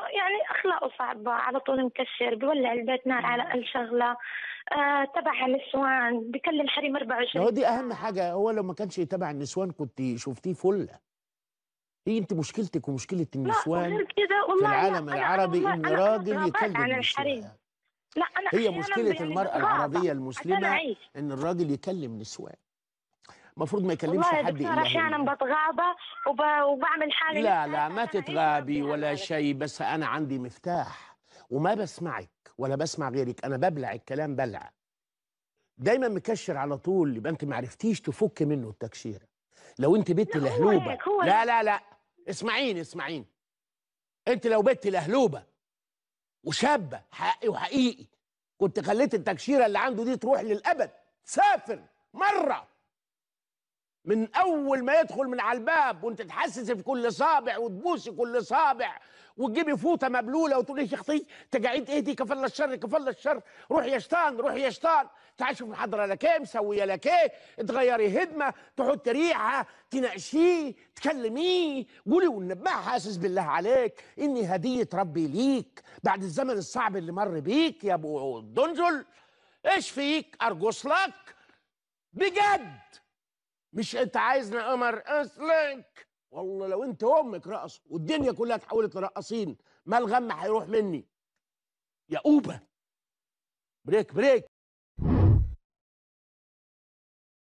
يعني اخلاقه صعبه على طول مكسر بولع البيت نار على اقل شغله آه، النسوان بكلم حريم 24 هو دي اهم حاجه هو لو ما كانش يتابع النسوان كنت شفتيه فل هي انت مشكلتك ومشكله النسوان لا كده والله في العالم لا. العربي أنا ان راجل يكلم الحريم لا أنا هي مشكله يعني المراه العربيه المسلمه ان الراجل يكلم نسوان المفروض ما يكلمش حد والله انا بتغاضى وب... وبعمل حالي لا لا ما تتغابي ولا شيء بس انا عندي مفتاح وما بسمعك ولا بسمع غيرك انا ببلع الكلام بلع دايما مكشر على طول يبقى انت ما عرفتيش تفك منه التكشيره لو انت بنت لهلوبه لا لا لا اسمعيني اسمعيني انت لو بنت لهلوبه وشابه حقيقي وحقيقي كنت خليت التكشيره اللي عنده دي تروح للابد سافر مره من اول ما يدخل من على الباب وانت تحسسي في كل صابع وتبوسي كل صابع وتجيبي فوطه مبلوله وتقولي يا اختي تقعد ايدي كفل الشر كفل الشر روحي يا شيطان روحي يا شيطان تعالي شوف الحضره لك ايه مسويه لك ايه تغيري هدمه تحطي ريحه تناقشيه تكلميه قولي والنبي حاسس بالله عليك اني هديه ربي ليك بعد الزمن الصعب اللي مر بيك يا ابو دنجل ايش فيك ارقص لك بجد مش انت عايزنا قمر اسلك والله لو انت وامك رقص والدنيا كلها اتحولت لرقاصين ما الغم هيروح مني يا اوبا بريك بريك